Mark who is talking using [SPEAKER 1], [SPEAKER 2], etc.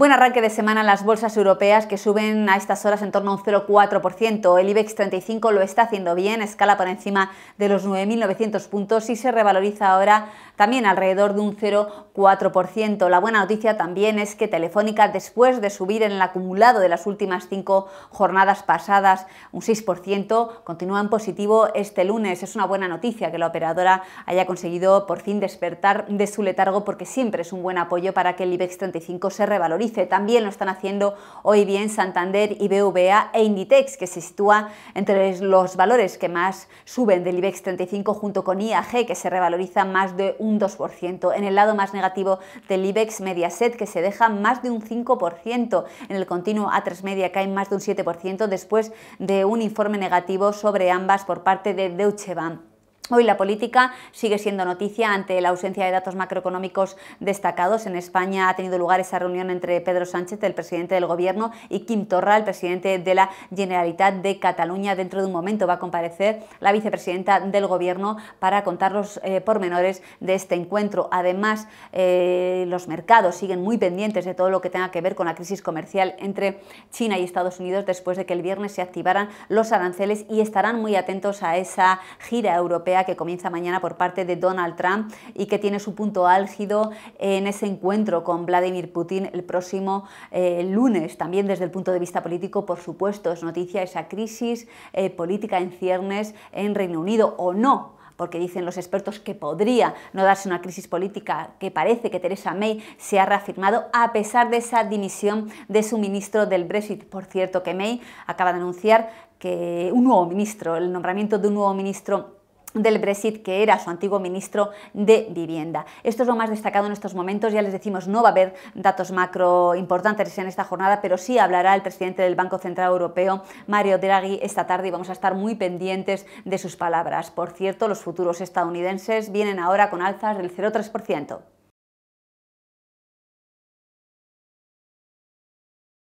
[SPEAKER 1] Buen arranque de semana en las bolsas europeas que suben a estas horas en torno a un 0,4%. El IBEX 35 lo está haciendo bien, escala por encima de los 9.900 puntos y se revaloriza ahora también alrededor de un 0,4%. La buena noticia también es que Telefónica, después de subir en el acumulado de las últimas cinco jornadas pasadas un 6%, continúa en positivo este lunes. Es una buena noticia que la operadora haya conseguido por fin despertar de su letargo porque siempre es un buen apoyo para que el IBEX 35 se revalorice. También lo están haciendo hoy bien Santander, IBVA e Inditex, que se sitúa entre los valores que más suben del IBEX 35 junto con IAG, que se revaloriza más de un un 2%. En el lado más negativo del IBEX Mediaset, que se deja más de un 5%. En el continuo A3 Media cae más de un 7% después de un informe negativo sobre ambas por parte de Deutsche Bank. Hoy la política sigue siendo noticia ante la ausencia de datos macroeconómicos destacados. En España ha tenido lugar esa reunión entre Pedro Sánchez, el presidente del Gobierno, y Quim Torra, el presidente de la Generalitat de Cataluña. Dentro de un momento va a comparecer la vicepresidenta del Gobierno para contar los eh, pormenores de este encuentro. Además, eh, los mercados siguen muy pendientes de todo lo que tenga que ver con la crisis comercial entre China y Estados Unidos después de que el viernes se activaran los aranceles y estarán muy atentos a esa gira europea que comienza mañana por parte de Donald Trump y que tiene su punto álgido en ese encuentro con Vladimir Putin el próximo eh, lunes. También desde el punto de vista político, por supuesto, es noticia esa crisis eh, política en ciernes en Reino Unido o no porque dicen los expertos que podría no darse una crisis política que parece que Theresa May se ha reafirmado a pesar de esa dimisión de su ministro del Brexit. Por cierto, que May acaba de anunciar que un nuevo ministro, el nombramiento de un nuevo ministro del Brexit, que era su antiguo ministro de Vivienda. Esto es lo más destacado en estos momentos. Ya les decimos, no va a haber datos macro importantes en esta jornada, pero sí hablará el presidente del Banco Central Europeo, Mario Draghi, esta tarde y vamos a estar muy pendientes de sus palabras. Por cierto, los futuros estadounidenses vienen ahora con alzas del 0,3%.